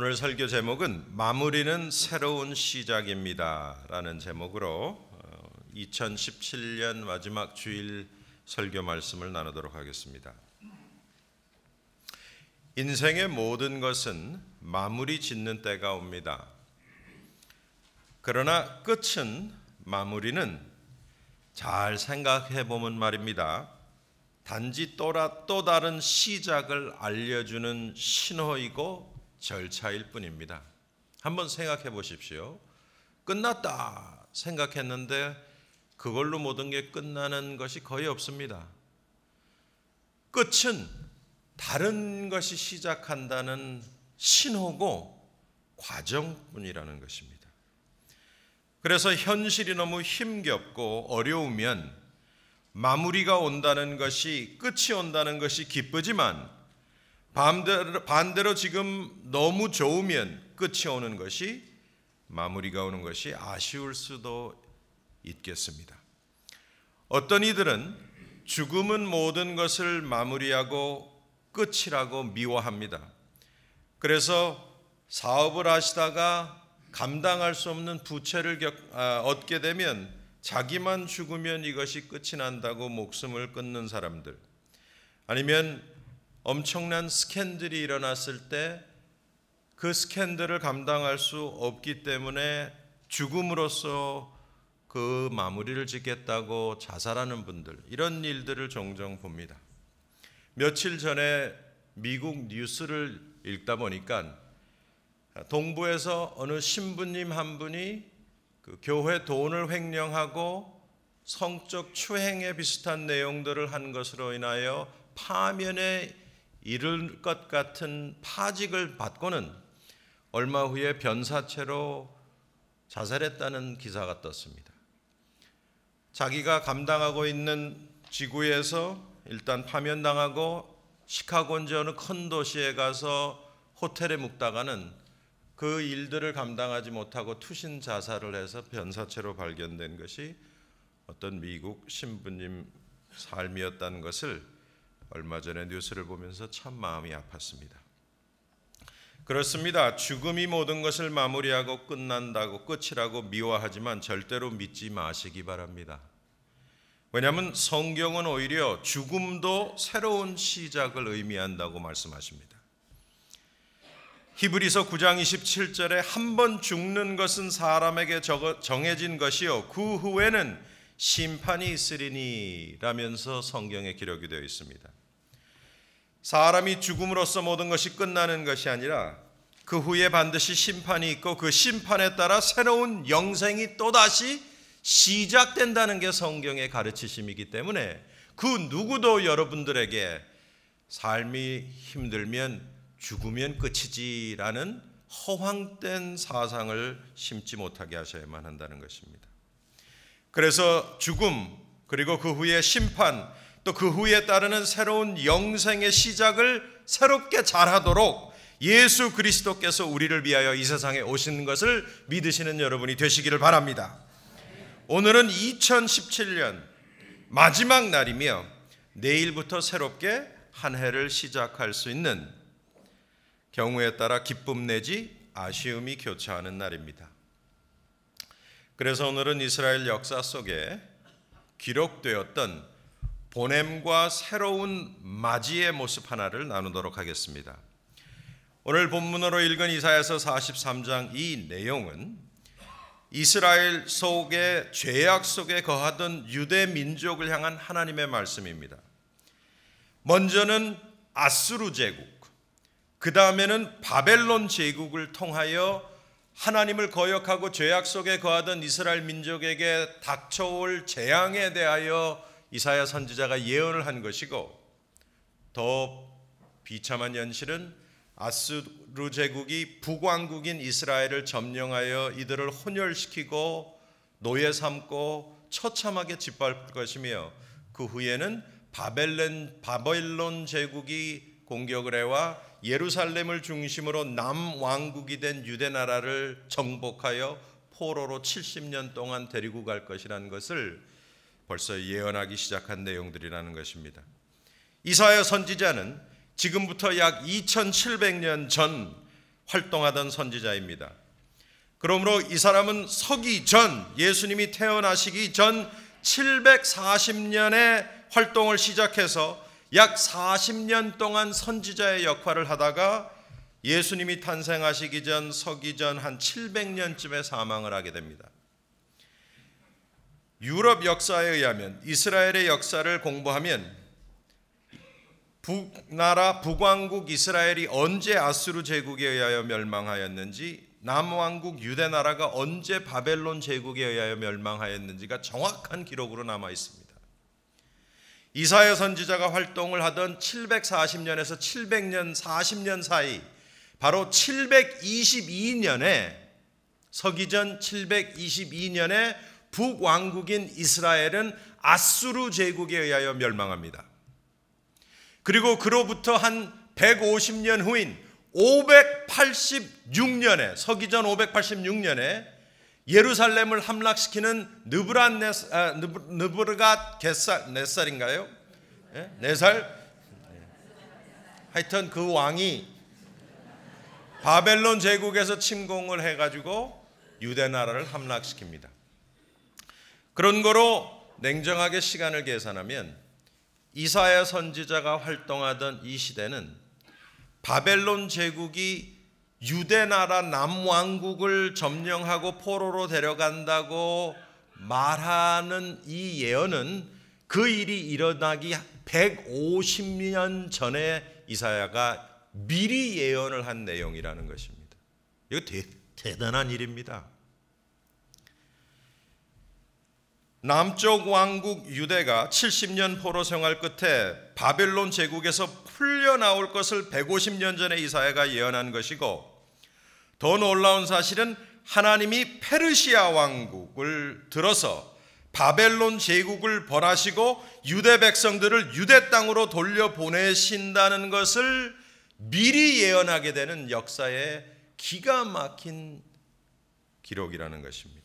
오늘 설교 제목은 마무리는 새로운 시작입니다라는 제목으로 2017년 어, 마지막 주일 설교 말씀을 나누도록 하겠습니다. 인생의 모든 것은 마무리 짓는 때가 옵니다. 그러나 끝은 마무리는 잘 생각해 보면 말입니다. 단지 또라, 또 다른 시작을 알려주는 신호이고 절차일 뿐입니다. 한번 생각해 보십시오. 끝났다 생각했는데 그걸로 모든 게 끝나는 것이 거의 없습니다. 끝은 다른 것이 시작한다는 신호고 과정뿐이라는 것입니다. 그래서 현실이 너무 힘겹고 어려우면 마무리가 온다는 것이 끝이 온다는 것이 기쁘지만 반대로, 반대로 지금 너무 좋으면 끝이 오는 것이 마무리가 오는 것이 아쉬울 수도 있겠습니다. 어떤 이들은 죽음은 모든 것을 마무리하고 끝이라고 미워합니다. 그래서 사업을 하시다가 감당할 수 없는 부채를 겪, 아, 얻게 되면 자기만 죽으면 이것이 끝이 난다고 목숨을 끊는 사람들 아니면 엄청난 스캔들이 일어났을 때 그 스캔들을 감당할 수 없기 때문에 죽음으로써 그 마무리를 짓겠다고 자살하는 분들 이런 일들을 종종 봅니다. 며칠 전에 미국 뉴스를 읽다 보니까 동부에서 어느 신부님 한 분이 그 교회 돈을 횡령하고 성적 추행에 비슷한 내용들을 한 것으로 인하여 파면에 이를 것 같은 파직을 받고는 얼마 후에 변사체로 자살했다는 기사가 떴습니다. 자기가 감당하고 있는 지구에서 일단 파면당하고 시카고인지 어느 큰 도시에 가서 호텔에 묵다가는 그 일들을 감당하지 못하고 투신 자살을 해서 변사체로 발견된 것이 어떤 미국 신부님 삶이었다는 것을 얼마 전에 뉴스를 보면서 참 마음이 아팠습니다. 그렇습니다. 죽음이 모든 것을 마무리하고 끝난다고 끝이라고 미워하지만 절대로 믿지 마시기 바랍니다. 왜냐하면 성경은 오히려 죽음도 새로운 시작을 의미한다고 말씀하십니다. 히브리서 9장 27절에 한 번 죽는 것은 사람에게 정해진 것이요 그 후에는 심판이 있으리니 라면서 성경에 기록이 되어 있습니다. 사람이 죽음으로써 모든 것이 끝나는 것이 아니라 그 후에 반드시 심판이 있고 그 심판에 따라 새로운 영생이 또다시 시작된다는 게 성경의 가르치심이기 때문에 그 누구도 여러분들에게 삶이 힘들면 죽으면 끝이지라는 허황된 사상을 심지 못하게 하셔야만 한다는 것입니다. 그래서 죽음 그리고 그 후에 심판 또그 후에 따르는 새로운 영생의 시작을 새롭게 잘하도록 예수 그리스도께서 우리를 위하여 이 세상에 오신 것을 믿으시는 여러분이 되시기를 바랍니다. 오늘은 2017년 마지막 날이며 내일부터 새롭게 한 해를 시작할 수 있는 경우에 따라 기쁨 내지 아쉬움이 교차하는 날입니다. 그래서 오늘은 이스라엘 역사 속에 기록되었던 보냄과 새로운 맞이의 모습 하나를 나누도록 하겠습니다. 오늘 본문으로 읽은 이사야서 43장 이 내용은 이스라엘 속의 죄악 속에 거하던 유대 민족을 향한 하나님의 말씀입니다. 먼저는 아수르 제국, 그 다음에는 바벨론 제국을 통하여 하나님을 거역하고 죄악 속에 거하던 이스라엘 민족에게 닥쳐올 재앙에 대하여 이사야 선지자가 예언을 한 것이고 더 비참한 현실은 아수르 제국이 북왕국인 이스라엘을 점령하여 이들을 혼혈시키고 노예 삼고 처참하게 짓밟을 것이며 그 후에는 바벨론 바벨론 제국이 공격을 해와 예루살렘을 중심으로 남왕국이 된 유대 나라를 정복하여 포로로 70년 동안 데리고 갈 것이라는 것을 벌써 예언하기 시작한 내용들이라는 것입니다. 이사야 선지자는 지금부터 약 2700년 전 활동하던 선지자입니다. 그러므로 이 사람은 서기 전 예수님이 태어나시기 전 740년의 활동을 시작해서 약 40년 동안 선지자의 역할을 하다가 예수님이 탄생하시기 전 서기 전 한 700년쯤에 사망을 하게 됩니다. 유럽 역사에 의하면 이스라엘의 역사를 공부하면 북나라 북왕국 이스라엘이 언제 아수르 제국에 의하여 멸망하였는지 남왕국 유대 나라가 언제 바벨론 제국에 의하여 멸망하였는지가 정확한 기록으로 남아 있습니다. 이사야 선지자가 활동을 하던 740년에서 700년 40년 사이 바로 722년에 서기전 722년에 북왕국인 이스라엘은 아수르 제국에 의하여 멸망합니다. 그리고 그로부터 한 150년 후인 586년에 서기전 586년에 예루살렘을 함락시키는 느브란네사, 아, 느브, 느브르가 겟살, 네 살인가요? 네? 네 살? 하여튼 그 왕이 바벨론 제국에서 침공을 해가지고 유대 나라를 함락시킵니다. 그런 거로 냉정하게 시간을 계산하면 이사야 선지자가 활동하던 이 시대는 바벨론 제국이 유대 나라 남왕국을 점령하고 포로로 데려간다고 말하는 이 예언은 그 일이 일어나기 150년 전에 이사야가 미리 예언을 한 내용이라는 것입니다. 이거 대, 대단한 일입니다. 남쪽 왕국 유대가 70년 포로 생활 끝에 바벨론 제국에서 풀려나올 것을 150년 전에 이사야가 예언한 것이고 더 놀라운 사실은 하나님이 페르시아 왕국을 들어서 바벨론 제국을 벌하시고 유대 백성들을 유대 땅으로 돌려보내신다는 것을 미리 예언하게 되는 역사의 기가 막힌 기록이라는 것입니다.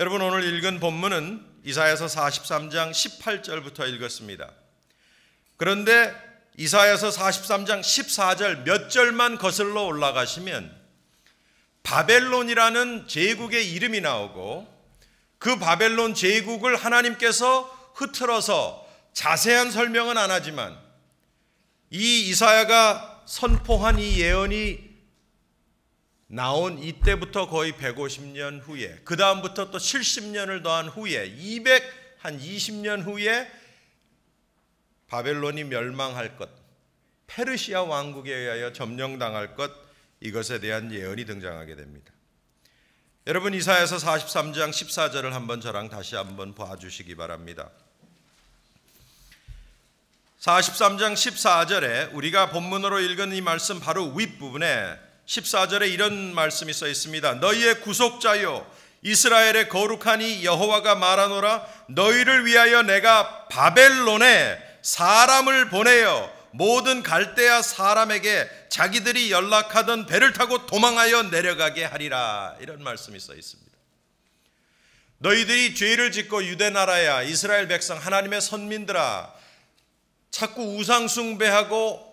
여러분 오늘 읽은 본문은 이사야서 43장 18절부터 읽었습니다. 그런데 이사야서 43장 14절 몇 절만 거슬러 올라가시면 바벨론이라는 제국의 이름이 나오고 그 바벨론 제국을 하나님께서 흐트러서 자세한 설명은 안 하지만 이 이사야가 선포한 이 예언이 나온 이때부터 거의 150년 후에 그 다음부터 또 70년을 더한 후에 200 한 20년 후에 바벨론이 멸망할 것, 페르시아 왕국에 의하여 점령당할 것 이것에 대한 예언이 등장하게 됩니다. 여러분 이사야서 43장 14절을 한번 저랑 다시 한번 봐주시기 바랍니다. 43장 14절에 우리가 본문으로 읽은 이 말씀 바로 윗부분에 14절에 이런 말씀이 써 있습니다. 너희의 구속자요 이스라엘의 거룩하니 여호와가 말하노라 너희를 위하여 내가 바벨론에 사람을 보내어 모든 갈대아 사람에게 자기들이 연락하던 배를 타고 도망하여 내려가게 하리라 이런 말씀이 써 있습니다. 너희들이 죄를 짓고 유대 나라야 이스라엘 백성 하나님의 선민들아 자꾸 우상 숭배하고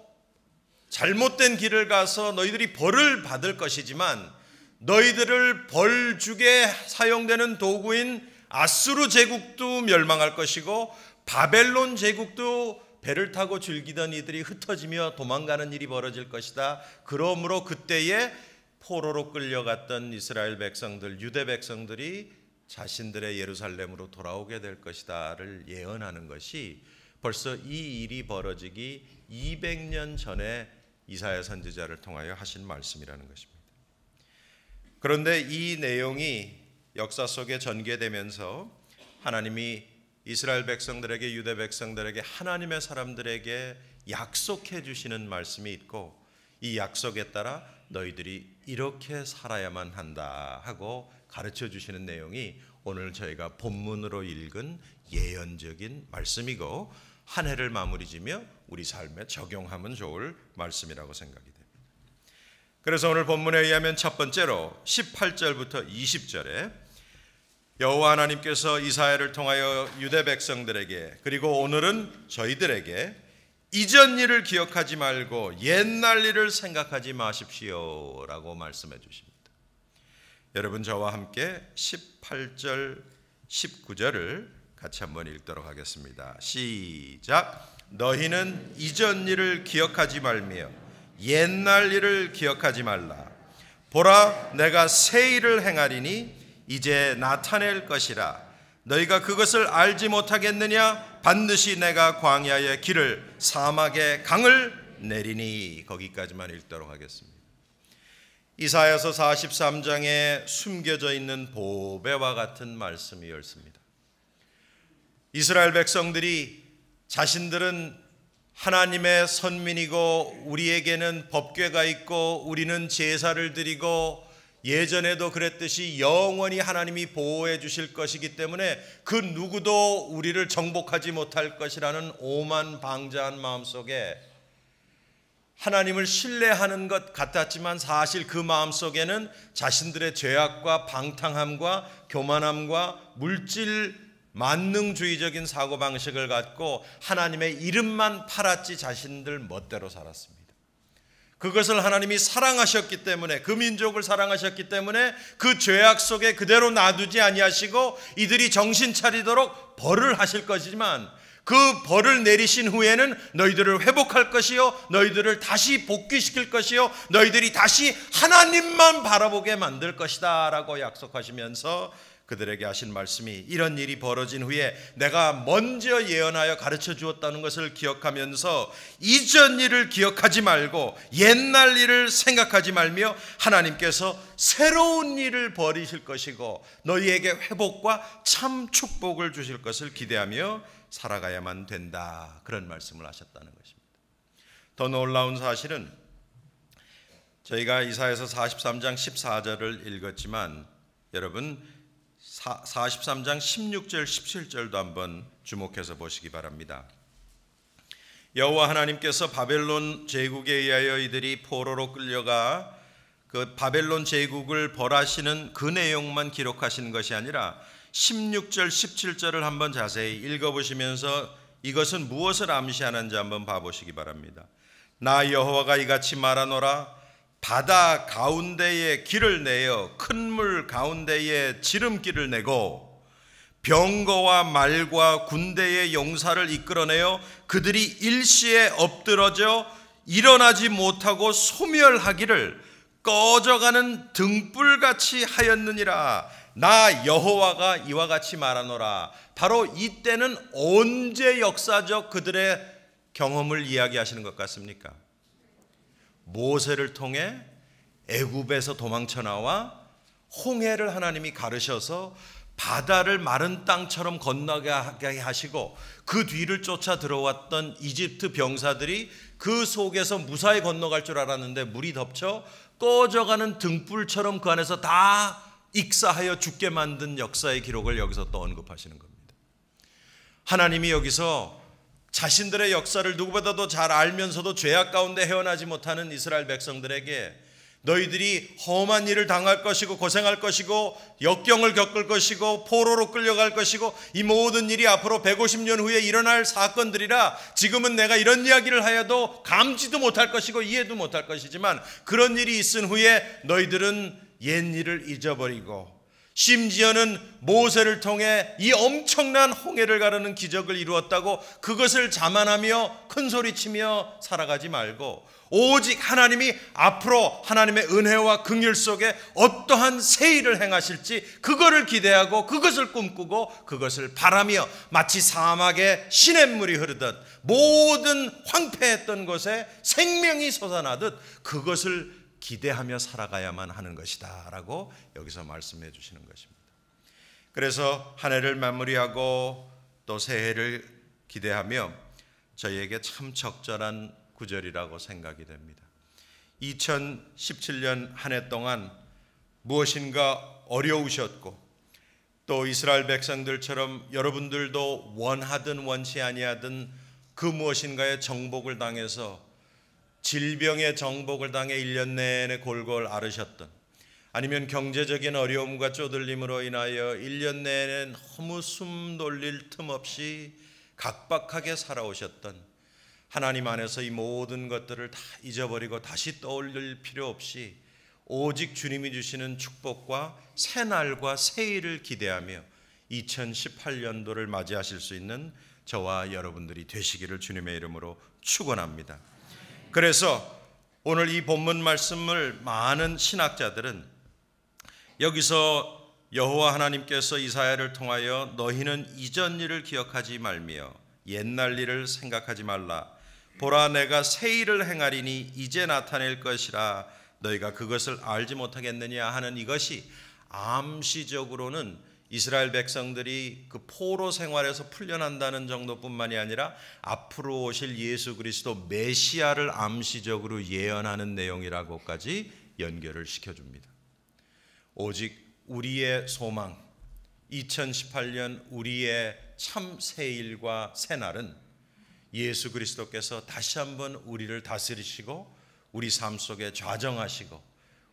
잘못된 길을 가서 너희들이 벌을 받을 것이지만 너희들을 벌 주게 사용되는 도구인 아수르 제국도 멸망할 것이고 바벨론 제국도 배를 타고 즐기던 이들이 흩어지며 도망가는 일이 벌어질 것이다. 그러므로 그때에 포로로 끌려갔던 이스라엘 백성들, 유대 백성들이 자신들의 예루살렘으로 돌아오게 될 것이다를 예언하는 것이 벌써 이 일이 벌어지기 200년 전에 이사야 선지자를 통하여 하신 말씀이라는 것입니다. 그런데 이 내용이 역사 속에 전개되면서 하나님이 이스라엘 백성들에게 유대 백성들에게 하나님의 사람들에게 약속해 주시는 말씀이 있고 이 약속에 따라 너희들이 이렇게 살아야만 한다 하고 가르쳐 주시는 내용이 오늘 저희가 본문으로 읽은 예언적인 말씀이고 한 해를 마무리지며 우리 삶에 적용하면 좋을 말씀이라고 생각이 됩니다. 그래서 오늘 본문에 의하면 첫 번째로 18절부터 20절에 여호와 하나님께서 이사야를 통하여 유대 백성들에게 그리고 오늘은 저희들에게 이전 일을 기억하지 말고 옛날 일을 생각하지 마십시오라고 말씀해 주십니다. 여러분 저와 함께 18절 19절을 같이 한번 읽도록 하겠습니다. 시작. 너희는 이전 일을 기억하지 말며 옛날 일을 기억하지 말라. 보라, 내가 새 일을 행하리니 이제 나타낼 것이라. 너희가 그것을 알지 못하겠느냐? 반드시 내가 광야의 길을 사막의 강을 내리니 거기까지만 읽도록 하겠습니다. 이사야서 43장에 숨겨져 있는 보배와 같은 말씀이었습니다. 이스라엘 백성들이 자신들은 하나님의 선민이고 우리에게는 법궤가 있고 우리는 제사를 드리고 예전에도 그랬듯이 영원히 하나님이 보호해 주실 것이기 때문에 그 누구도 우리를 정복하지 못할 것이라는 오만 방자한 마음 속에 하나님을 신뢰하는 것 같았지만 사실 그 마음 속에는 자신들의 죄악과 방탕함과 교만함과 물질 만능주의적인 사고방식을 갖고 하나님의 이름만 팔았지 자신들 멋대로 살았습니다. 그것을 하나님이 사랑하셨기 때문에 그 민족을 사랑하셨기 때문에 그 죄악 속에 그대로 놔두지 아니하시고 이들이 정신 차리도록 벌을 하실 것이지만 그 벌을 내리신 후에는 너희들을 회복할 것이요 너희들을 다시 복귀시킬 것이요 너희들이 다시 하나님만 바라보게 만들 것이다라고 약속하시면서 그들에게 하신 말씀이 이런 일이 벌어진 후에 내가 먼저 예언하여 가르쳐 주었다는 것을 기억하면서 이전 일을 기억하지 말고 옛날 일을 생각하지 말며 하나님께서 새로운 일을 벌이실 것이고 너희에게 회복과 참 축복을 주실 것을 기대하며 살아가야만 된다. 그런 말씀을 하셨다는 것입니다. 더 놀라운 사실은 저희가 이사에서 43장 14절을 읽었지만 여러분 43장 16절 17절도 한번 주목해서 보시기 바랍니다. 여호와 하나님께서 바벨론 제국에 의하여 이들이 포로로 끌려가 그 바벨론 제국을 벌하시는 그 내용만 기록하시 것이 아니라 16절 17절을 한번 자세히 읽어보시면서 이것은 무엇을 암시하는지 한번 봐보시기 바랍니다. 나 여호와가 이같이 말하노라 바다 가운데에 길을 내어 큰 물 가운데에 지름길을 내고 병거와 말과 군대의 용사를 이끌어내어 그들이 일시에 엎드러져 일어나지 못하고 소멸하기를 꺼져가는 등불같이 하였느니라 나 여호와가 이와 같이 말하노라 바로 이때는 언제 역사적 그들의 경험을 이야기하시는 것 같습니까? 모세를 통해 애굽에서 도망쳐 나와 홍해를 하나님이 가르셔서 바다를 마른 땅처럼 건너게 하시고 그 뒤를 쫓아 들어왔던 이집트 병사들이 그 속에서 무사히 건너갈 줄 알았는데 물이 덮쳐 꺼져가는 등불처럼 그 안에서 다 익사하여 죽게 만든 역사의 기록을 여기서 또 언급하시는 겁니다. 하나님이 여기서 자신들의 역사를 누구보다도 잘 알면서도 죄악 가운데 헤어나지 못하는 이스라엘 백성들에게 너희들이 험한 일을 당할 것이고 고생할 것이고 역경을 겪을 것이고 포로로 끌려갈 것이고 이 모든 일이 앞으로 150년 후에 일어날 사건들이라 지금은 내가 이런 이야기를 하여도 감지도 못할 것이고 이해도 못할 것이지만 그런 일이 있은 후에 너희들은 옛 일을 잊어버리고 심지어는 모세를 통해 이 엄청난 홍해를 가르는 기적을 이루었다고 그것을 자만하며 큰소리치며 살아가지 말고 오직 하나님이 앞으로 하나님의 은혜와 긍휼 속에 어떠한 새 일을 행하실지 그거를 기대하고 그것을 꿈꾸고 그것을 바라며 마치 사막에 시냇물이 흐르듯 모든 황폐했던 곳에 생명이 솟아나듯 그것을 기대하며 살아가야만 하는 것이다. 라고 여기서 말씀해 주시는 것입니다. 그래서 한 해를 마무리하고 또 새해를 기대하며 저희에게 참 적절한 구절이라고 생각이 됩니다. 2017년 한 해 동안 무엇인가 어려우셨고 또 이스라엘 백성들처럼 여러분들도 원하든 원치 아니하든 그 무엇인가에 정복을 당해서 질병의 정복을 당해 1년 내내 골골 앓으셨던 아니면 경제적인 어려움과 쪼들림으로 인하여 1년 내내 허무숨 돌릴 틈 없이 각박하게 살아오셨던 하나님 안에서 이 모든 것들을 다 잊어버리고 다시 떠올릴 필요 없이 오직 주님이 주시는 축복과 새날과 새일을 기대하며 2018년도를 맞이하실 수 있는 저와 여러분들이 되시기를 주님의 이름으로 축원합니다. 그래서 오늘 이 본문 말씀을 많은 신학자들은 여기서 여호와 하나님께서 이사야를 통하여 너희는 이전 일을 기억하지 말며 옛날 일을 생각하지 말라 보라 내가 새 일을 행하리니 이제 나타낼 것이라 너희가 그것을 알지 못하겠느냐 하는 이것이 암시적으로는 이스라엘 백성들이 그 포로 생활에서 풀려난다는 정도뿐만이 아니라 앞으로 오실 예수 그리스도 메시아를 암시적으로 예언하는 내용이라고까지 연결을 시켜줍니다. 오직 우리의 소망, 2018년 우리의 참 새일과 새날은 예수 그리스도께서 다시 한번 우리를 다스리시고 우리 삶 속에 좌정하시고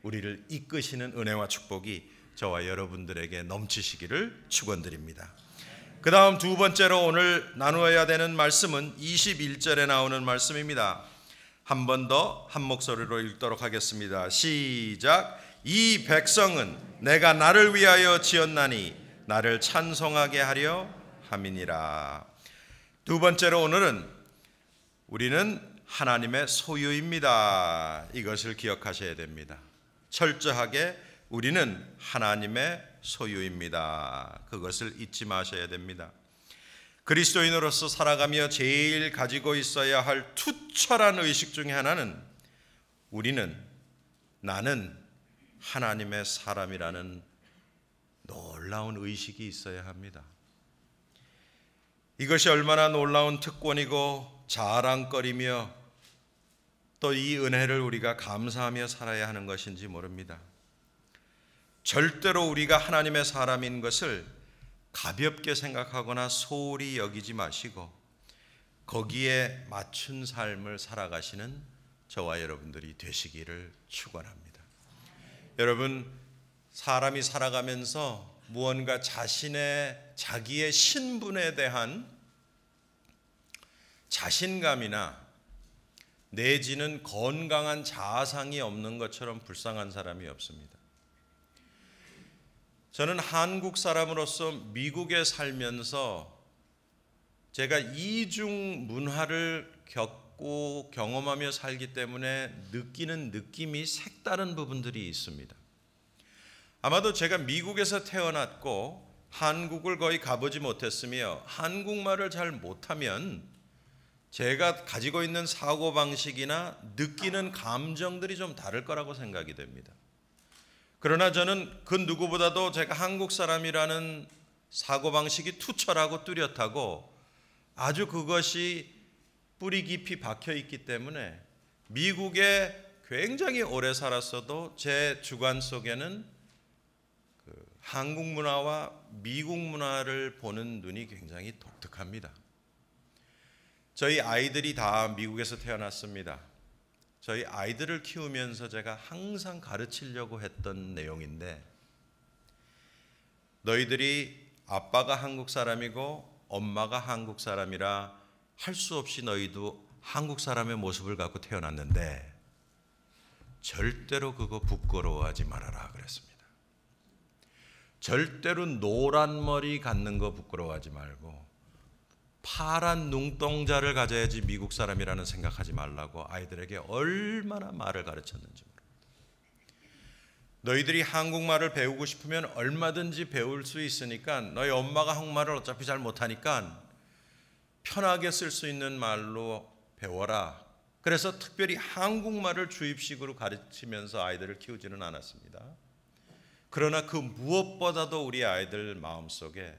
우리를 이끄시는 은혜와 축복이 저와 여러분들에게 넘치시기를 축원드립니다. 그 다음 두 번째로 오늘 나누어야 되는 말씀은 21절에 나오는 말씀입니다. 한 번 더 한 목소리로 읽도록 하겠습니다. 시작. 이 백성은 내가 나를 위하여 지었나니 나를 찬송하게 하려 함이니라. 두 번째로 오늘은 우리는 하나님의 소유입니다. 이것을 기억하셔야 됩니다. 철저하게 우리는 하나님의 소유입니다. 그것을 잊지 마셔야 됩니다. 그리스도인으로서 살아가며 제일 가지고 있어야 할 투철한 의식 중에 하나는 우리는 나는 하나님의 사람이라는 놀라운 의식이 있어야 합니다. 이것이 얼마나 놀라운 특권이고 자랑거리며 또 이 은혜를 우리가 감사하며 살아야 하는 것인지 모릅니다. 절대로 우리가 하나님의 사람인 것을 가볍게 생각하거나 소홀히 여기지 마시고 거기에 맞춘 삶을 살아가시는 저와 여러분들이 되시기를 축원합니다. 여러분 사람이 살아가면서 무언가 자신의 자기의 신분에 대한 자신감이나 내지는 건강한 자아상이 없는 것처럼 불쌍한 사람이 없습니다. 저는 한국 사람으로서 미국에 살면서 제가 이중 문화를 겪고 경험하며 살기 때문에 느끼는 느낌이 색다른 부분들이 있습니다. 아마도 제가 미국에서 태어났고 한국을 거의 가보지 못했으며 한국말을 잘 못하면 제가 가지고 있는 사고방식이나 느끼는 감정들이 좀 다를 거라고 생각이 됩니다. 그러나 저는 그 누구보다도 제가 한국 사람이라는 사고방식이 투철하고 뚜렷하고 아주 그것이 뿌리 깊이 박혀 있기 때문에 미국에 굉장히 오래 살았어도 제 주관 속에는 그 한국 문화와 미국 문화를 보는 눈이 굉장히 독특합니다. 저희 아이들이 다 미국에서 태어났습니다. 저희 아이들을 키우면서 제가 항상 가르치려고 했던 내용인데 너희들이 아빠가 한국 사람이고 엄마가 한국 사람이라 할 수 없이 너희도 한국 사람의 모습을 갖고 태어났는데 절대로 그거 부끄러워하지 말아라 그랬습니다. 절대로 노란 머리 갖는 거 부끄러워하지 말고 파란 눈동자를 가져야지 미국 사람이라는 생각하지 말라고 아이들에게 얼마나 말을 가르쳤는지 너희들이 한국말을 배우고 싶으면 얼마든지 배울 수 있으니까 너희 엄마가 한국말을 어차피 잘 못하니까 편하게 쓸 수 있는 말로 배워라. 그래서 특별히 한국말을 주입식으로 가르치면서 아이들을 키우지는 않았습니다. 그러나 그 무엇보다도 우리 아이들 마음속에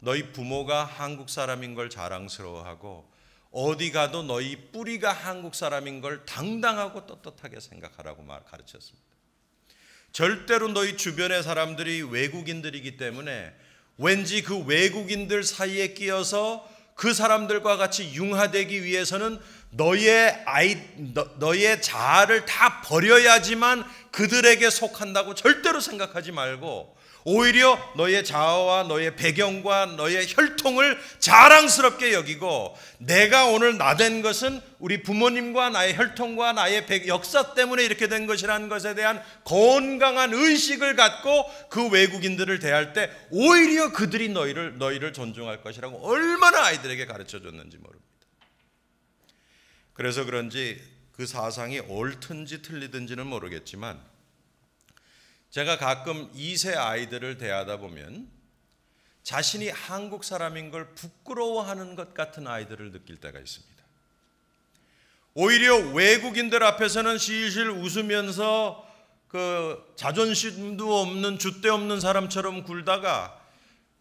너희 부모가 한국 사람인 걸 자랑스러워하고 어디 가도 너희 뿌리가 한국 사람인 걸 당당하고 떳떳하게 생각하라고 말 가르쳤습니다. 절대로 너희 주변의 사람들이 외국인들이기 때문에 왠지 그 외국인들 사이에 끼어서 그 사람들과 같이 융화되기 위해서는 너의 아이 너, 의 자아를 다 버려야지만 그들에게 속한다고 절대로 생각하지 말고 오히려 너의 자아와 너의 배경과 너의 혈통을 자랑스럽게 여기고 내가 오늘 나 된 것은 우리 부모님과 나의 혈통과 나의 역사 때문에 이렇게 된 것이라는 것에 대한 건강한 의식을 갖고 그 외국인들을 대할 때 오히려 그들이 너희를 너희를 존중할 것이라고 얼마나 아이들에게 가르쳐 줬는지 모릅니다. 그래서 그런지 그 사상이 옳든지 틀리든지는 모르겠지만 제가 가끔 2세 아이들을 대하다 보면 자신이 한국 사람인 걸 부끄러워하는 것 같은 아이들을 느낄 때가 있습니다. 오히려 외국인들 앞에서는 실실 웃으면서 그 자존심도 없는 주대 없는 사람처럼 굴다가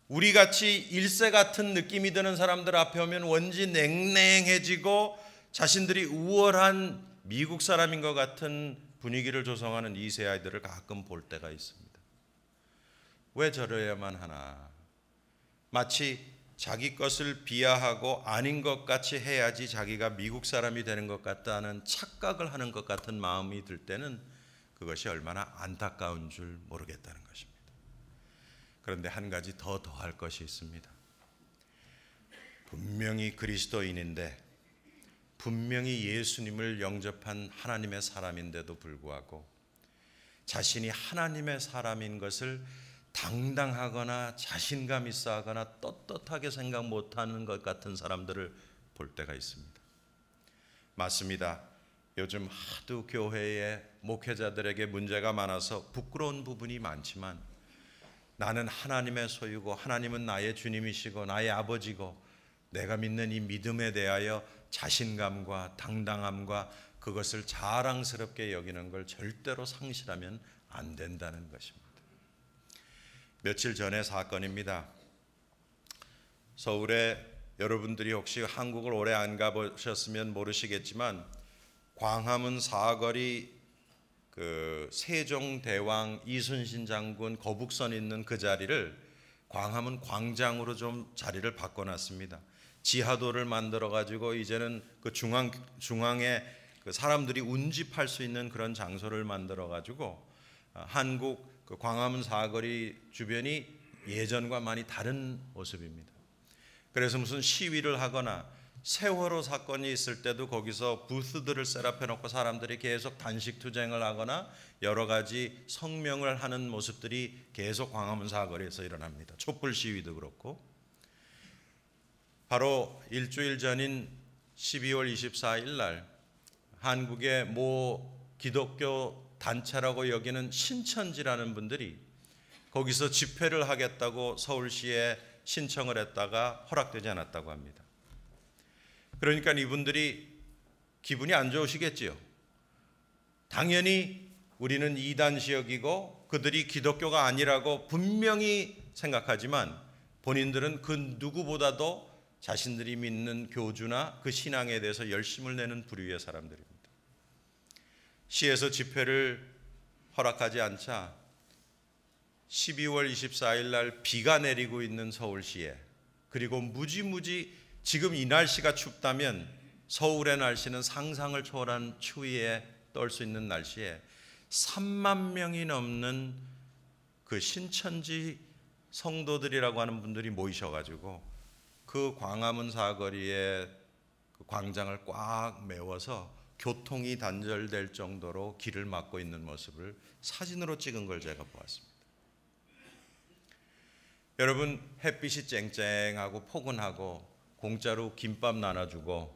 우리 같이 일세 같은 느낌이 드는 사람들 앞에 오면 왠지 냉랭해지고 자신들이 우월한 미국 사람인 것 같은 분위기를 조성하는 이세 아이들을 가끔 볼 때가 있습니다. 왜 저래야만 하나? 마치 자기 것을 비하하고 아닌 것 같이 해야지 자기가 미국 사람이 되는 것 같다는 착각을 하는 것 같은 마음이 들 때는 그것이 얼마나 안타까운 줄 모르겠다는 것입니다. 그런데 한 가지 더 더할 것이 있습니다. 분명히 그리스도인인데 분명히 예수님을 영접한 하나님의 사람인데도 불구하고 자신이 하나님의 사람인 것을 당당하거나 자신감 있어 하거나 떳떳하게 생각 못하는 것 같은 사람들을 볼 때가 있습니다. 맞습니다. 요즘 하도 교회의 목회자들에게 문제가 많아서 부끄러운 부분이 많지만 나는 하나님의 소유고 하나님은 나의 주님이시고 나의 아버지고 내가 믿는 이 믿음에 대하여 자신감과 당당함과 그것을 자랑스럽게 여기는 걸 절대로 상실하면 안 된다는 것입니다. 며칠 전의 사건입니다. 서울에 여러분들이 혹시 한국을 오래 안 가보셨으면 모르시겠지만 광화문 사거리 그 세종대왕 이순신 장군 거북선 있는 그 자리를 광화문 광장으로 좀 자리를 바꿔놨습니다. 지하도를 만들어 가지고 이제는 그 중앙 중앙에 그 사람들이 운집할 수 있는 그런 장소를 만들어 가지고 아, 한국 그 광화문 사거리 주변이 예전과 많이 다른 모습입니다. 그래서 무슨 시위를 하거나 세월호 사건이 있을 때도 거기서 부스들을 세랍해 놓고 사람들이 계속 단식 투쟁을 하거나 여러 가지 성명을 하는 모습들이 계속 광화문 사거리에서 일어납니다. 촛불 시위도 그렇고 바로 일주일 전인 12월 24일 날 한국의 모 기독교 단체라고 여기는 신천지라는 분들이 거기서 집회를 하겠다고 서울시에 신청을 했다가 허락되지 않았다고 합니다. 그러니까 이분들이 기분이 안 좋으시겠지요. 당연히 우리는 이단 지역이고 그들이 기독교가 아니라고 분명히 생각하지만 본인들은 그 누구보다도 자신들이 믿는 교주나 그 신앙에 대해서 열심을 내는 부류의 사람들입니다. 시에서 집회를 허락하지 않자 12월 24일 날 비가 내리고 있는 서울시에 그리고 무지무지 지금 이 날씨가 춥다면 서울의 날씨는 상상을 초월한 추위에 떨 수 있는 날씨에 3만 명이 넘는 그 신천지 성도들이라고 하는 분들이 모이셔가지고 그 광화문 사거리에 그 광장을 꽉 메워서 교통이 단절될 정도로 길을 막고 있는 모습을 사진으로 찍은 걸 제가 보았습니다. 여러분 햇빛이 쨍쨍하고 포근하고 공짜로 김밥 나눠주고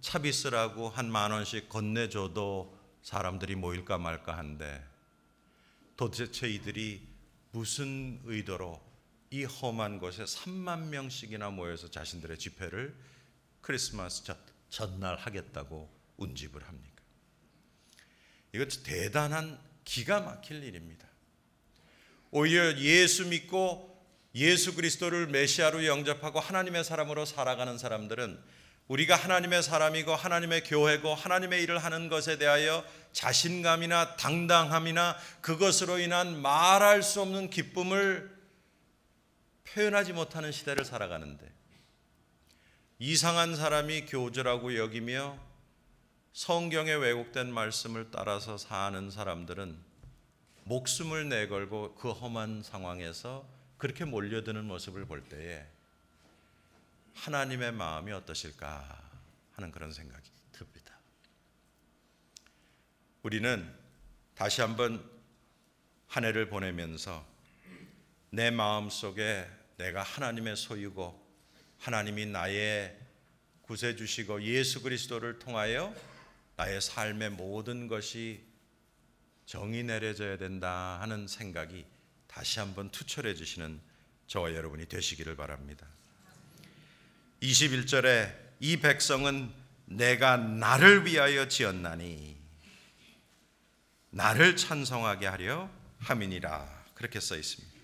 차비 쓰라고 한 만 원씩 건네줘도 사람들이 모일까 말까 한데 도대체 이들이 무슨 의도로 이 험한 곳에 3만 명씩이나 모여서 자신들의 집회를 크리스마스 첫날 하겠다고 운집을 합니까? 이것 대단한 기가 막힐 일입니다. 오히려 예수 믿고 예수 그리스도를 메시아로 영접하고 하나님의 사람으로 살아가는 사람들은 우리가 하나님의 사람이고 하나님의 교회고 하나님의 일을 하는 것에 대하여 자신감이나 당당함이나 그것으로 인한 말할 수 없는 기쁨을 표현하지 못하는 시대를 살아가는데 이상한 사람이 교주라고 여기며 성경에 왜곡된 말씀을 따라서 사는 사람들은 목숨을 내걸고 그 험한 상황에서 그렇게 몰려드는 모습을 볼 때에 하나님의 마음이 어떠실까 하는 그런 생각이 듭니다. 우리는 다시 한번 한 해를 보내면서 내 마음 속에 내가 하나님의 소유고 하나님이 나의 구세주시고 예수 그리스도를 통하여 나의 삶의 모든 것이 정이 내려져야 된다 하는 생각이 다시 한번 투철해 주시는 저와 여러분이 되시기를 바랍니다. 21절에 이 백성은 내가 나를 위하여 지었나니 나를 찬성하게 하려 함이니라 그렇게 써 있습니다.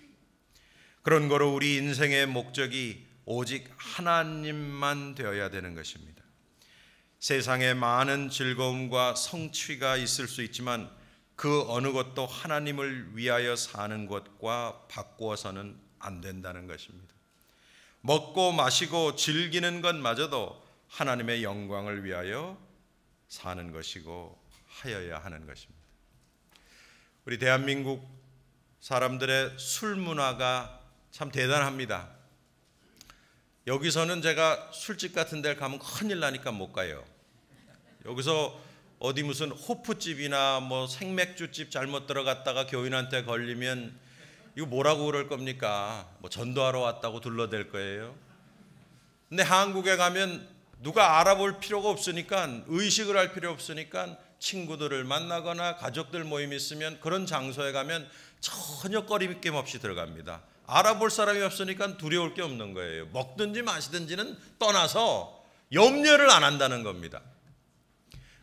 그런 거로 우리 인생의 목적이 오직 하나님만 되어야 되는 것입니다. 세상에 많은 즐거움과 성취가 있을 수 있지만 그 어느 것도 하나님을 위하여 사는 것과 바꾸어서는 안 된다는 것입니다. 먹고 마시고 즐기는 것마저도 하나님의 영광을 위하여 사는 것이고 하여야 하는 것입니다. 우리 대한민국 사람들의 술 문화가 참 대단합니다. 여기서는 제가 술집 같은 데를 가면 큰일 나니까 못 가요. 여기서 어디 무슨 호프집이나 뭐 생맥주집 잘못 들어갔다가 교인한테 걸리면 이거 뭐라고 그럴 겁니까? 뭐 전도하러 왔다고 둘러댈 거예요. 근데 한국에 가면 누가 알아볼 필요가 없으니까 의식을 할 필요 없으니까 친구들을 만나거나 가족들 모임 있으면 그런 장소에 가면 전혀 꺼림낌 없이 들어갑니다. 알아볼 사람이 없으니까 두려울 게 없는 거예요. 먹든지 마시든지는 떠나서 염려를 안 한다는 겁니다.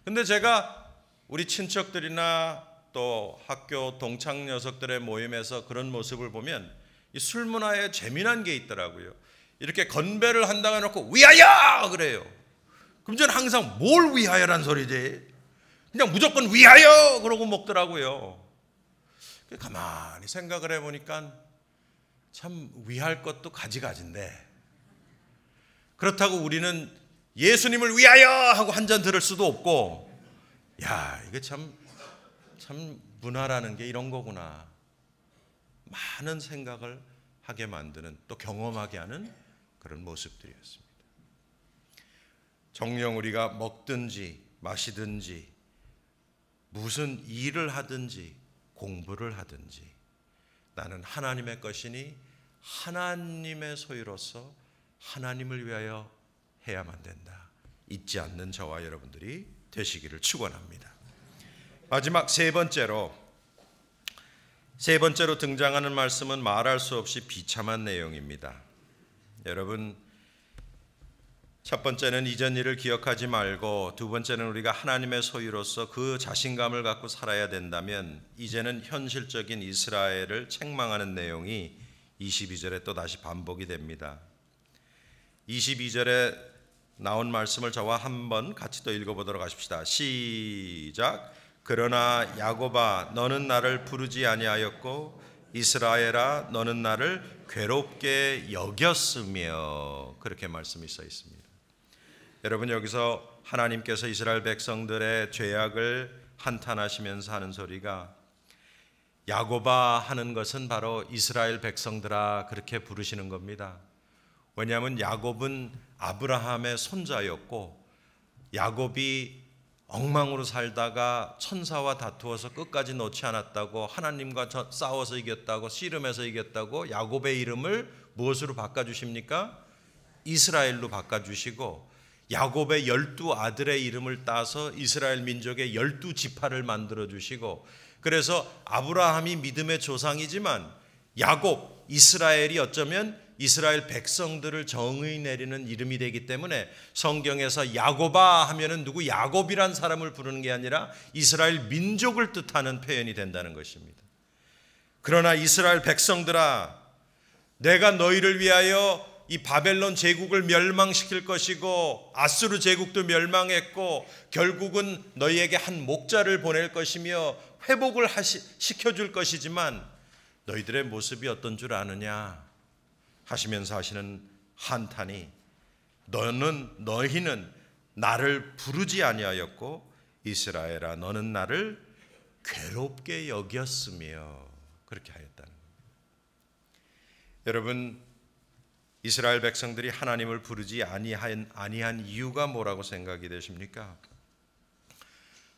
근데 제가 우리 친척들이나 또 학교 동창 녀석들의 모임에서 그런 모습을 보면 술 문화에 재미난 게 있더라고요. 이렇게 건배를 한다고 해놓고 위하여 그래요. 그럼 저는 항상 뭘 위하여란 소리지? 그냥 무조건 위하여 그러고 먹더라고요. 가만히 생각을 해보니까 참 위할 것도 가지가지인데 그렇다고 우리는 예수님을 위하여 하고 한잔 들을 수도 없고 야 이게 참 참 문화라는 게 이런 거구나 많은 생각을 하게 만드는 또 경험하게 하는 그런 모습들이었습니다. 정령 우리가 먹든지 마시든지 무슨 일을 하든지 공부를 하든지 나는 하나님의 것이니 하나님의 소유로서 하나님을 위하여 해야만 된다. 잊지 않는 저와 여러분들이 되시기를 축원합니다. 마지막 세 번째로 세 번째로 등장하는 말씀은 말할 수 없이 비참한 내용입니다. 여러분 첫 번째는 이전 일을 기억하지 말고 두 번째는 우리가 하나님의 소유로서 그 자신감을 갖고 살아야 된다면 이제는 현실적인 이스라엘을 책망하는 내용이 22절에 또 다시 반복이 됩니다. 22절에 나온 말씀을 저와 한번 같이 또 읽어보도록 하십시다. 시작. 그러나 야곱아 너는 나를 부르지 아니하였고 이스라엘아 너는 나를 괴롭게 여겼으며 그렇게 말씀이 써 있습니다. 여러분 여기서 하나님께서 이스라엘 백성들의 죄악을 한탄하시면서 하는 소리가 야고바 하는 것은 바로 이스라엘 백성들아 그렇게 부르시는 겁니다. 왜냐하면 야곱은 아브라함의 손자였고 야곱이 엉망으로 살다가 천사와 다투어서 끝까지 놓지 않았다고 하나님과 싸워서 이겼다고 씨름해서 이겼다고 야곱의 이름을 무엇으로 바꿔 주십니까? 이스라엘로 바꿔 주시고 야곱의 열두 아들의 이름을 따서 이스라엘 민족의 열두 지파를 만들어 주시고 그래서 아브라함이 믿음의 조상이지만 야곱 이스라엘이 어쩌면 이스라엘 백성들을 정의 내리는 이름이 되기 때문에 성경에서 야곱아 하면은 누구 야곱이란 사람을 부르는 게 아니라 이스라엘 민족을 뜻하는 표현이 된다는 것입니다. 그러나 이스라엘 백성들아 내가 너희를 위하여 이 바벨론 제국을 멸망시킬 것이고 아수르 제국도 멸망했고 결국은 너희에게 한 목자를 보낼 것이며 회복을 하시, 시켜줄 것이지만 너희들의 모습이 어떤 줄 아느냐 하시면서 하시는 한탄이 너는 너희는 나를 부르지 아니하였고 이스라엘아 너는 나를 괴롭게 여겼으며 그렇게 하였다는 거예요. 여러분 이스라엘 백성들이 하나님을 부르지 아니한, 아니한 이유가 뭐라고 생각이 되십니까?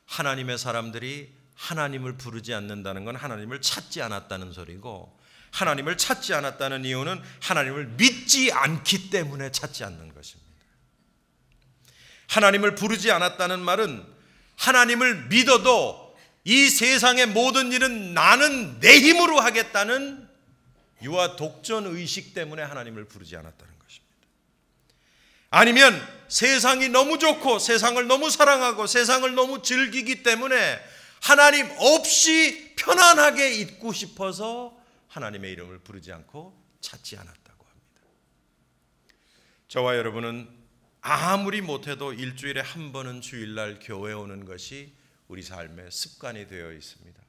하나님의 사람들이 하나님을 부르지 않는다는 건 하나님을 찾지 않았다는 소리고 하나님을 찾지 않았다는 이유는 하나님을 믿지 않기 때문에 찾지 않는 것입니다. 하나님을 부르지 않았다는 말은 하나님을 믿어도 이 세상의 모든 일은 나는 내 힘으로 하겠다는 유아 독전 의식 때문에 하나님을 부르지 않았다는 것입니다. 아니면 세상이 너무 좋고 세상을 너무 사랑하고 세상을 너무 즐기기 때문에 하나님 없이 편안하게 있고 싶어서 하나님의 이름을 부르지 않고 찾지 않았다고 합니다. 저와 여러분은 아무리 못해도 일주일에 한 번은 주일날 교회 오는 것이 우리 삶의 습관이 되어 있습니다.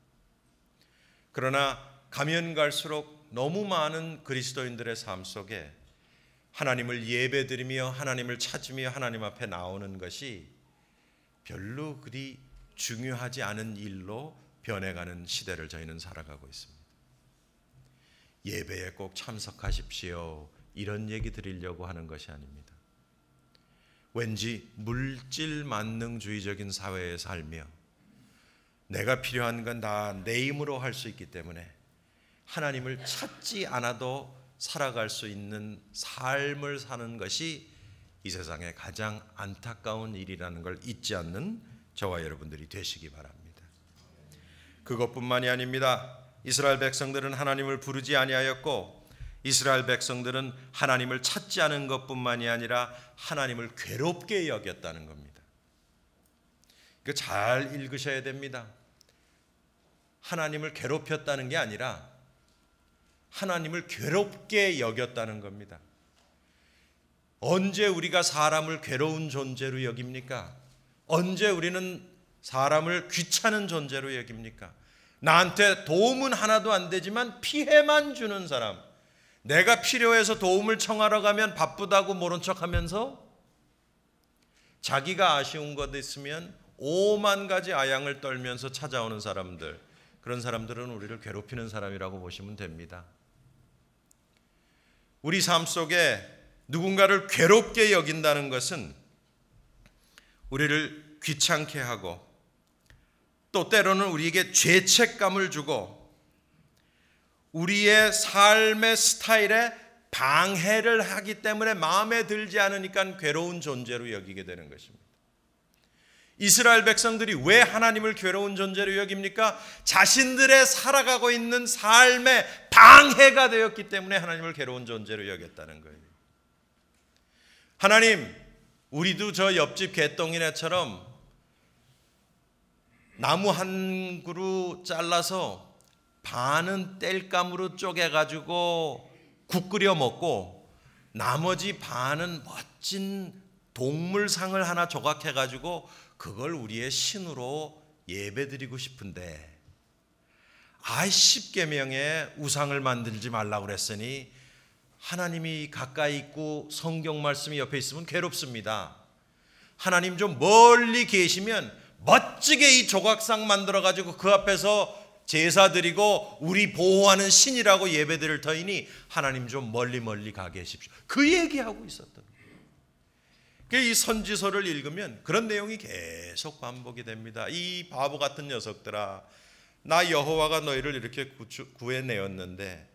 그러나 가면 갈수록 너무 많은 그리스도인들의 삶 속에 하나님을 예배드리며 하나님을 찾으며 하나님 앞에 나오는 것이 별로 그리 중요하지 않은 일로 변해가는 시대를 저희는 살아가고 있습니다. 예배에 꼭 참석하십시오. 이런 얘기 드리려고 하는 것이 아닙니다. 왠지 물질 만능주의적인 사회에 살며 내가 필요한 건 다 내 힘으로 할 수 있기 때문에 하나님을 찾지 않아도 살아갈 수 있는 삶을 사는 것이 이세상에 가장 안타까운 일이라는 걸 잊지 않는 저와 여러분들이 되시기 바랍니다. 그것뿐만이 아닙니다. 이스라엘 백성들은 하나님을 부르지 아니하였고 이스라엘 백성들은 하나님을 찾지 않은 것뿐만이 아니라 하나님을 괴롭게 여겼다는 겁니다. 그잘 읽으셔야 됩니다. 하나님을 괴롭혔다는 게 아니라 하나님을 괴롭게 여겼다는 겁니다. 언제 우리가 사람을 괴로운 존재로 여깁니까? 언제 우리는 사람을 귀찮은 존재로 여깁니까? 나한테 도움은 하나도 안 되지만 피해만 주는 사람. 내가 필요해서 도움을 청하러 가면 바쁘다고 모른 척 하면서 자기가 아쉬운 것 있으면 오만 가지 아양을 떨면서 찾아오는 사람들. 그런 사람들은 우리를 괴롭히는 사람이라고 보시면 됩니다. 우리 삶 속에 누군가를 괴롭게 여긴다는 것은 우리를 귀찮게 하고 또 때로는 우리에게 죄책감을 주고 우리의 삶의 스타일에 방해를 하기 때문에 마음에 들지 않으니까 괴로운 존재로 여기게 되는 것입니다. 이스라엘 백성들이 왜 하나님을 괴로운 존재로 여깁니까? 자신들의 살아가고 있는 삶의 방해가 되었기 때문에 하나님을 괴로운 존재로 여겼다는 거예요. 하나님, 우리도 저 옆집 개똥이네처럼 나무 한 그루 잘라서 반은 땔감으로 쪼개가지고 국 끓여 먹고 나머지 반은 멋진 동물상을 하나 조각해가지고 그걸 우리의 신으로 예배드리고 싶은데 아이 십계명의 우상을 만들지 말라 그랬으니 하나님이 가까이 있고 성경 말씀이 옆에 있으면 괴롭습니다. 하나님 좀 멀리 계시면 멋지게 이 조각상 만들어 가지고 그 앞에서 제사 드리고 우리 보호하는 신이라고 예배드릴 터이니 하나님 좀 멀리 멀리 가 계십시오. 그 얘기하고 있었던 그 이 선지서를 읽으면 그런 내용이 계속 반복이 됩니다. 이 바보 같은 녀석들아, 나 여호와가 너희를 이렇게 구해내었는데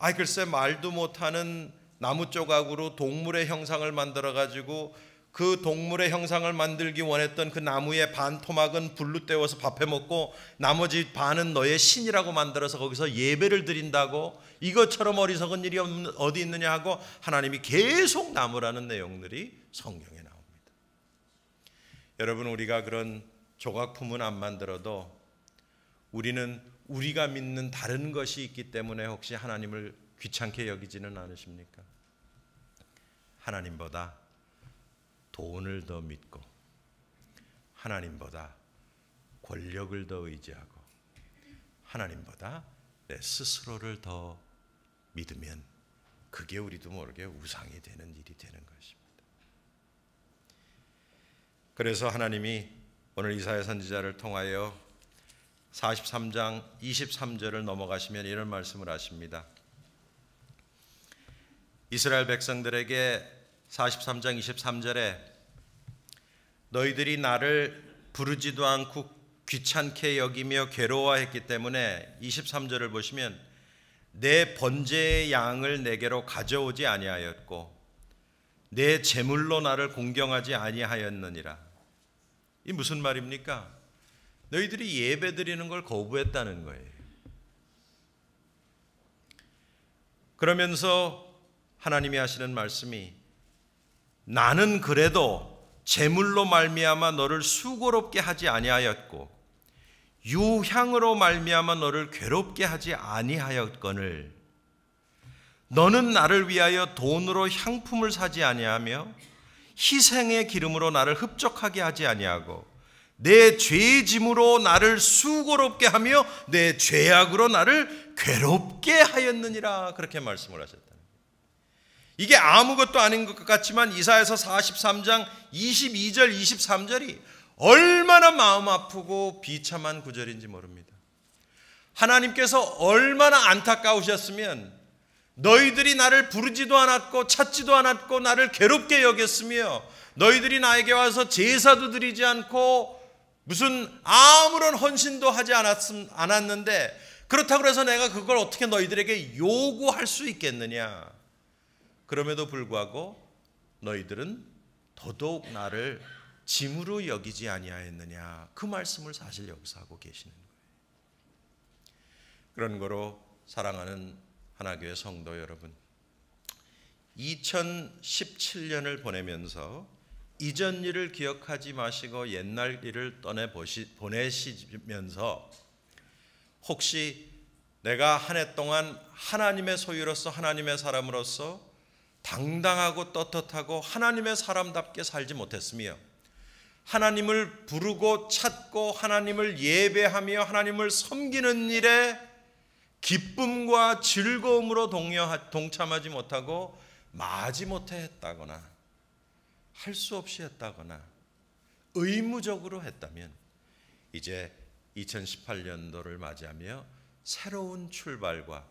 아이 글쎄 말도 못하는 나무 조각으로 동물의 형상을 만들어 가지고 그 동물의 형상을 만들기 원했던 그 나무의 반 토막은 불로 때워서 밥해 먹고 나머지 반은 너의 신이라고 만들어서 거기서 예배를 드린다고 이것처럼 어리석은 일이 어디 있느냐 하고 하나님이 계속 나무라는 내용들이 성경에 나옵니다. 여러분 우리가 그런 조각품은 안 만들어도 우리는 우리가 믿는 다른 것이 있기 때문에 혹시 하나님을 귀찮게 여기지는 않으십니까? 하나님보다 돈을 더 믿고 하나님보다 권력을 더 의지하고 하나님보다 내 스스로를 더 믿으면 그게 우리도 모르게 우상이 되는 일이 되는 것입니다. 그래서 하나님이 오늘 이사야 선지자를 통하여 43장 23절을 넘어가시면 이런 말씀을 하십니다. 이스라엘 백성들에게 43장 23절에 너희들이 나를 부르지도 않고 귀찮게 여기며 괴로워했기 때문에 23절을 보시면 내 번제의 양을 내게로 가져오지 아니하였고 내 제물로 나를 공경하지 아니하였느니라 이 무슨 말입니까? 너희들이 예배 드리는 걸 거부했다는 거예요. 그러면서 하나님이 하시는 말씀이 나는 그래도 제물로 말미암아 너를 수고롭게 하지 아니하였고 유향으로 말미암아 너를 괴롭게 하지 아니하였거늘 너는 나를 위하여 돈으로 향품을 사지 아니하며 희생의 기름으로 나를 흡족하게 하지 아니하고 내 죄의 짐으로 나를 수고롭게 하며 내 죄악으로 나를 괴롭게 하였느니라 그렇게 말씀을 하셨다. 이게 아무것도 아닌 것 같지만 이사에서 43장 22절 23절이 얼마나 마음 아프고 비참한 구절인지 모릅니다. 하나님께서 얼마나 안타까우셨으면 너희들이 나를 부르지도 않았고 찾지도 않았고 나를 괴롭게 여겼으며 너희들이 나에게 와서 제사도 드리지 않고 무슨 아무런 헌신도 하지 않았음, 않았는데 그렇다고 해서 내가 그걸 어떻게 너희들에게 요구할 수 있겠느냐. 그럼에도 불구하고 너희들은 더더욱 나를 짐으로 여기지 아니하였느냐. 그 말씀을 사실 여기서 하고 계시는 거예요. 그런 거로 사랑하는 하나교회 성도 여러분. 2017년을 보내면서 이전 일을 기억하지 마시고 옛날 일을 떠내 보내시면서 혹시 내가 한 해 동안 하나님의 소유로서 하나님의 사람으로서 당당하고 떳떳하고 하나님의 사람답게 살지 못했으며 하나님을 부르고 찾고 하나님을 예배하며 하나님을 섬기는 일에 기쁨과 즐거움으로 동요, 동참하지 못하고 마지못해 했다거나 할 수 없이 했다거나 의무적으로 했다면 이제 2018년도를 맞이하며 새로운 출발과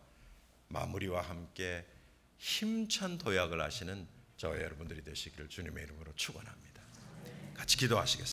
마무리와 함께 힘찬 도약을 하시는 저와 여러분들이 되시기를 주님의 이름으로 축원합니다. 같이 기도하시겠습니다.